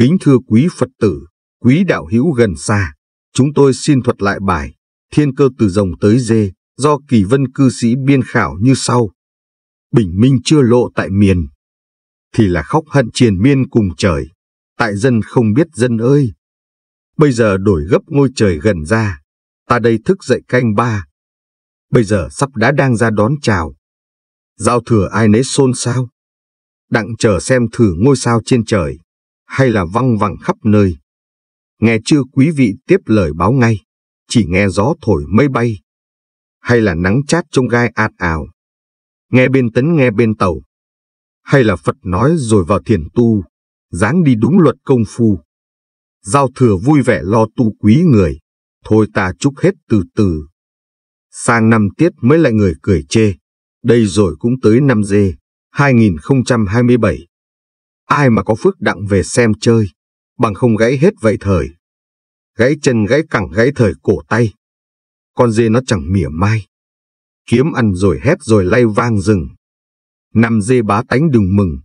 Kính thưa quý Phật tử, quý đạo hữu gần xa, chúng tôi xin thuật lại bài Thiên cơ từ rồng tới dê do kỳ vân cư sĩ biên khảo như sau. Bình minh chưa lộ tại miền, thì là khóc hận triền miên cùng trời, tại dân không biết dân ơi. Bây giờ đổi gấp ngôi trời gần ra, ta đây thức dậy canh ba. Bây giờ sắp đã đang ra đón chào. Giao thừa ai nấy xôn sao, Đặng chờ xem thử ngôi sao trên trời hay là văng vẳng khắp nơi. Nghe chưa quý vị tiếp lời báo ngay, chỉ nghe gió thổi mây bay, hay là nắng chát trong gai ạt ảo. Nghe bên tấn nghe bên tàu, hay là Phật nói rồi vào thiền tu, dáng đi đúng luật công phu. Giao thừa vui vẻ lo tu quý người, thôi ta chúc hết từ từ. Sang năm tiết mới lại người cười chê, đây rồi cũng tới năm dê, 2027 ai mà có phước đặng về xem chơi, bằng không gãy hết vậy thời. Gãy chân gãy cẳng gãy thời cổ tay. Con dê nó chẳng mỉa mai. Kiếm ăn rồi hét rồi lay vang rừng. Nằm dê bá tánh đừng mừng.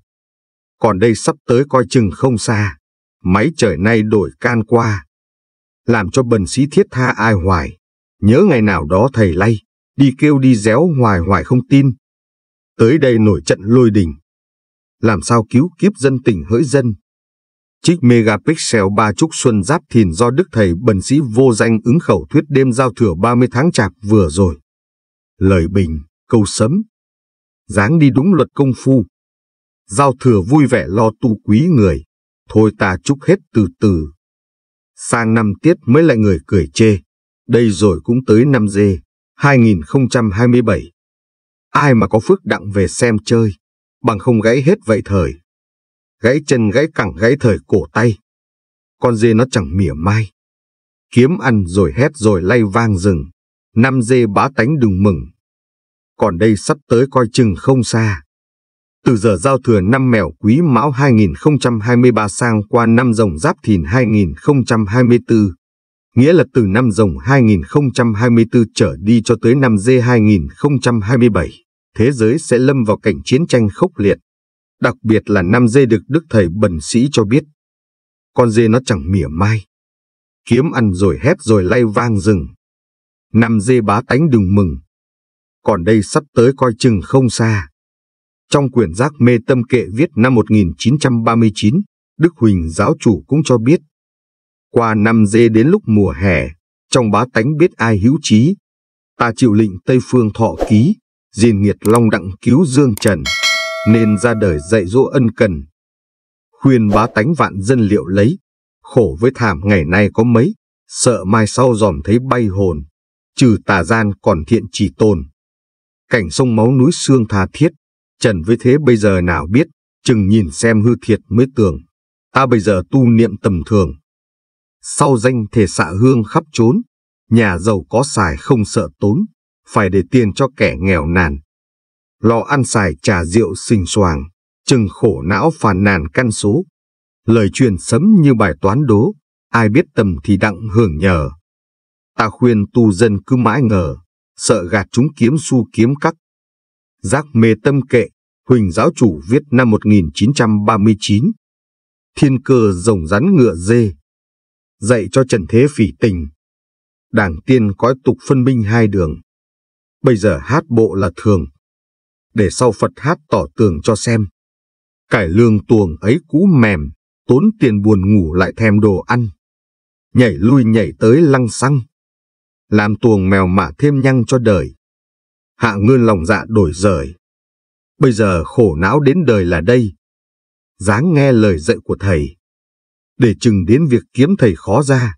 Còn đây sắp tới coi chừng không xa. Máy trời nay đổi can qua. Làm cho bần sĩ thiết tha ai hoài. Nhớ ngày nào đó thầy lay. Đi kêu đi réo hoài hoài không tin. Tới đây nổi trận lôi đình làm sao cứu kiếp dân tỉnh hỡi dân. Trích megapixel ba trúc xuân giáp thìn do đức thầy bần sĩ vô danh ứng khẩu thuyết đêm giao thừa 30 tháng chạp vừa rồi. Lời bình, câu sấm. Dáng đi đúng luật công phu. Giao thừa vui vẻ lo tu quý người. Thôi ta chúc hết từ từ. Sang năm tiết mới lại người cười chê. Đây rồi cũng tới năm dê, 2027. Ai mà có phước đặng về xem chơi bằng không gãy hết vậy thời. Gãy chân gãy cẳng gãy thời cổ tay. Con dê nó chẳng mỉa mai. Kiếm ăn rồi hét rồi lay vang rừng. Năm dê bá tánh đừng mừng. Còn đây sắp tới coi chừng không xa. Từ giờ giao thừa năm mèo quý mão 2023 sang qua năm rồng giáp thìn 2024, nghĩa là từ năm rồng 2024 trở đi cho tới năm dê 2027 thế giới sẽ lâm vào cảnh chiến tranh khốc liệt. Đặc biệt là năm dê được đức thầy bần sĩ cho biết. Con dê nó chẳng mỉa mai. Kiếm ăn rồi hét rồi lay vang rừng. Năm dê bá tánh đừng mừng. Còn đây sắp tới coi chừng không xa. Trong quyển giác mê tâm kệ viết năm 1939, Đức Huỳnh giáo chủ cũng cho biết. Qua năm dê đến lúc mùa hè, trong bá tánh biết ai hữu trí. Ta chịu lệnh Tây Phương thọ ký, Diên Nghiệt Long đặng cứu Dương Trần, nên ra đời dạy dỗ ân cần. Khuyên bá tánh vạn dân liệu lấy, khổ với thảm ngày nay có mấy, sợ mai sau dòm thấy bay hồn, trừ tà gian còn thiện chỉ tồn. Cảnh sông máu núi xương tha thiết, Trần với thế bây giờ nào biết, chừng nhìn xem hư thiệt mới tưởng, ta bây giờ tu niệm tầm thường. Sau danh thể xạ hương khắp trốn, nhà giàu có xài không sợ tốn, phải để tiền cho kẻ nghèo nàn. Lo ăn xài trà rượu xình xoàng, chừng khổ não phàn nàn căn số. Lời truyền sấm như bài toán đố, ai biết tầm thì đặng hưởng nhờ. Ta khuyên tu dân cứ mãi ngờ, sợ gạt chúng kiếm su kiếm cắt. Giác mê tâm kệ, Huỳnh giáo chủ viết năm 1939. Thiên cơ rồng rắn ngựa dê. Dạy cho trần thế phỉ tình. Đảng tiên cõi tục phân minh hai đường bây giờ hát bộ là thường. Để sau Phật hát tỏ tường cho xem. Cải lương tuồng ấy cũ mềm, tốn tiền buồn ngủ lại thèm đồ ăn. Nhảy lui nhảy tới lăng xăng. Làm tuồng mèo mả thêm nhăng cho đời. Hạ ngươn lòng dạ đổi rời. Bây giờ khổ não đến đời là đây. Dáng nghe lời dạy của thầy. Để chừng đến việc kiếm thầy khó ra.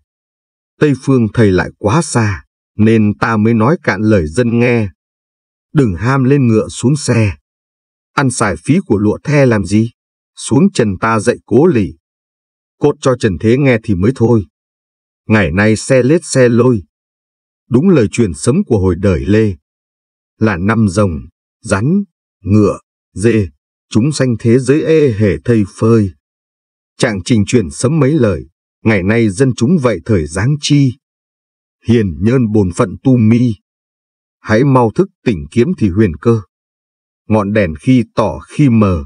Tây phương thầy lại quá xa nên ta mới nói cạn lời dân nghe. Đừng ham lên ngựa xuống xe. Ăn xài phí của lụa the làm gì? Xuống trần ta dạy cố lì. Cốt cho Trần Thế nghe thì mới thôi. Ngày nay xe lết xe lôi. Đúng lời truyền sấm của hồi đời Lê. Là năm rồng, rắn, ngựa, dê, chúng sanh thế giới ê hề thây phơi. Trạng trình truyền sấm mấy lời, ngày nay dân chúng vậy thời giáng chi hiền nhân bồn phận tu mi. Hãy mau thức tỉnh kiếm thì huyền cơ. Ngọn đèn khi tỏ khi mờ.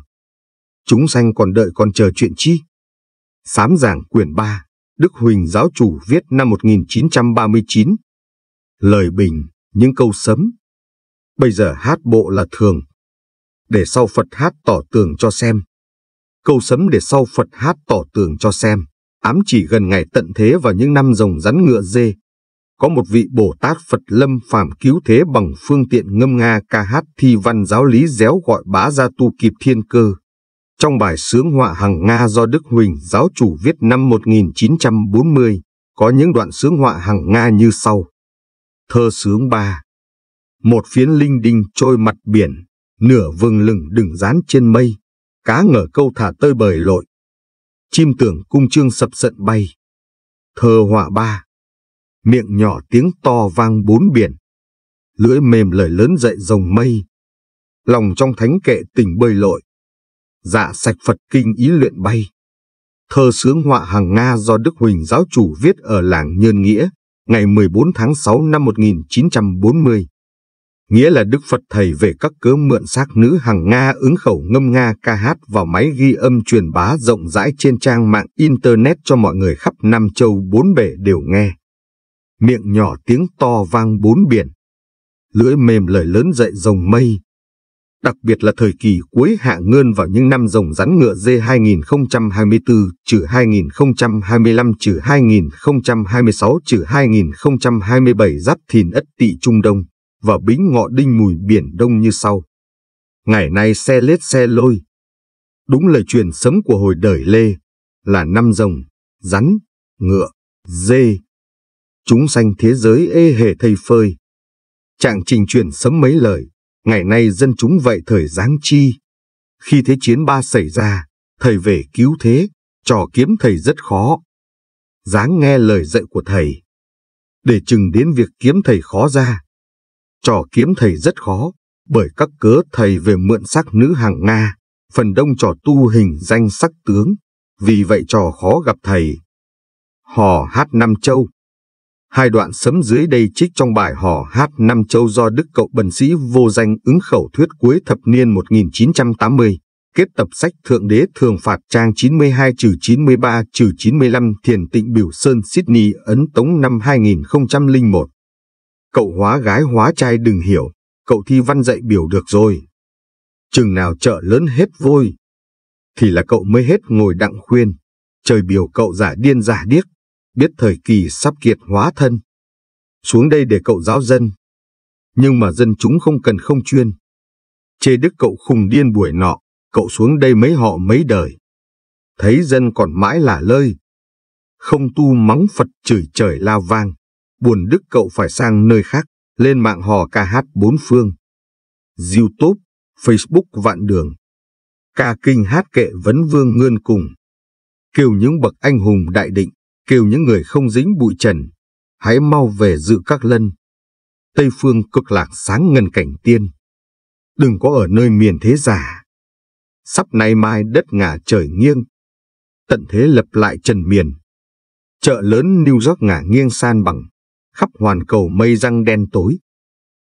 Chúng sanh còn đợi còn chờ chuyện chi? Sám giảng quyển 3, Đức Huỳnh giáo chủ viết năm 1939. Lời bình, những câu sấm. Bây giờ hát bộ là thường. Để sau Phật hát tỏ tường cho xem. Câu sấm để sau Phật hát tỏ tường cho xem ám chỉ gần ngày tận thế vào những năm rồng rắn ngựa dê, có một vị Bồ Tát Phật Lâm phàm cứu thế bằng phương tiện ngâm nga ca hát thi văn giáo lý déo gọi bá gia tu kịp thiên cơ. Trong bài sướng họa hằng Nga do Đức Huỳnh giáo chủ viết năm 1940, có những đoạn sướng họa hằng Nga như sau. Thơ sướng ba Một phiến linh đinh trôi mặt biển, nửa vừng lừng đừng dán trên mây, cá ngờ câu thả tơi bời lội. Chim tưởng cung trương sập sận bay. Thơ họa ba miệng nhỏ tiếng to vang bốn biển. Lưỡi mềm lời lớn dậy rồng mây. Lòng trong thánh kệ tình bơi lội. Dạ sạch Phật kinh ý luyện bay. Thơ sướng họa hàng Nga do Đức Huỳnh giáo chủ viết ở làng Nhơn Nghĩa ngày 14 tháng 6 năm 1940. Nghĩa là Đức Phật Thầy về các cớ mượn xác nữ hàng Nga ứng khẩu ngâm Nga ca hát vào máy ghi âm truyền bá rộng rãi trên trang mạng Internet cho mọi người khắp Nam Châu bốn bể đều nghe miệng nhỏ tiếng to vang bốn biển. Lưỡi mềm lời lớn dậy rồng mây. Đặc biệt là thời kỳ cuối hạ ngơn vào những năm rồng rắn ngựa dê 2024 trừ 2025 trừ 2026 trừ 2027 giáp thìn ất tỵ Trung Đông và bính ngọ đinh mùi biển đông như sau. Ngày nay xe lết xe lôi. Đúng lời truyền sấm của hồi đời Lê là năm rồng, rắn, ngựa, dê, chúng sanh thế giới ê hề thầy phơi. Trạng trình chuyển sấm mấy lời, ngày nay dân chúng vậy thời giáng chi. Khi thế chiến ba xảy ra, thầy về cứu thế, trò kiếm thầy rất khó. Giáng nghe lời dạy của thầy. Để chừng đến việc kiếm thầy khó ra. Trò kiếm thầy rất khó, bởi các cớ thầy về mượn sắc nữ hàng Nga, phần đông trò tu hình danh sắc tướng, vì vậy trò khó gặp thầy. Hò hát năm Châu, Hai đoạn sấm dưới đây trích trong bài hò hát Năm Châu do Đức Cậu Bần Sĩ vô danh ứng khẩu thuyết cuối thập niên 1980, kết tập sách Thượng Đế Thường Phạt trang 92-93-95 Thiền Tịnh Biểu Sơn Sydney Ấn Tống năm 2001. Cậu hóa gái hóa trai đừng hiểu, cậu thi văn dạy biểu được rồi. Chừng nào chợ lớn hết vôi, thì là cậu mới hết ngồi đặng khuyên, trời biểu cậu giả điên giả điếc biết thời kỳ sắp kiệt hóa thân. Xuống đây để cậu giáo dân. Nhưng mà dân chúng không cần không chuyên. Chê đức cậu khùng điên buổi nọ, cậu xuống đây mấy họ mấy đời. Thấy dân còn mãi là lơi. Không tu mắng Phật chửi trời lao vang. Buồn đức cậu phải sang nơi khác, lên mạng hò ca hát bốn phương. Youtube, Facebook vạn đường. Ca kinh hát kệ vấn vương ngươn cùng kêu những bậc anh hùng đại định, kêu những người không dính bụi trần, hãy mau về dự các lân. Tây phương cực lạc sáng ngân cảnh tiên. Đừng có ở nơi miền thế giả. Sắp nay mai đất ngả trời nghiêng. Tận thế lập lại trần miền. Chợ lớn New York ngả nghiêng san bằng. Khắp hoàn cầu mây răng đen tối.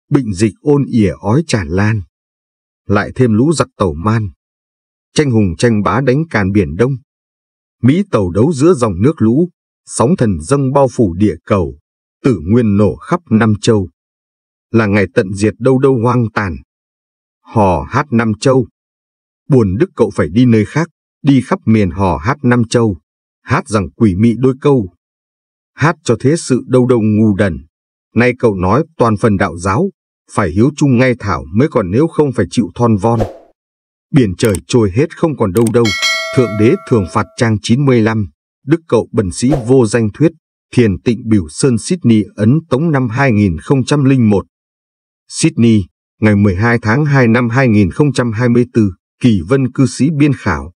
Bệnh dịch ôn ỉa ói tràn lan. Lại thêm lũ giặc tàu man. Tranh hùng tranh bá đánh càn biển đông. Mỹ tàu đấu giữa dòng nước lũ sóng thần dâng bao phủ địa cầu, tử nguyên nổ khắp Nam Châu. Là ngày tận diệt đâu đâu hoang tàn. Hò hát Nam Châu. Buồn đức cậu phải đi nơi khác, đi khắp miền hò hát Nam Châu, hát rằng quỷ mị đôi câu. Hát cho thế sự đâu đâu ngu đần. Nay cậu nói toàn phần đạo giáo, phải hiếu chung ngay thảo mới còn nếu không phải chịu thon von. Biển trời trôi hết không còn đâu đâu, Thượng đế thường phạt trang 95. Đức Cậu Bần Sĩ Vô Danh Thuyết, Thiền Tịnh Biểu Sơn Sydney Ấn Tống năm 2001 Sydney, ngày 12 tháng 2 năm 2024, Kỳ Vân Cư Sĩ Biên Khảo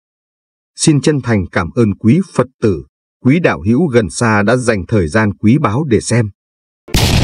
Xin chân thành cảm ơn quý Phật tử, quý đạo hữu gần xa đã dành thời gian quý báu để xem.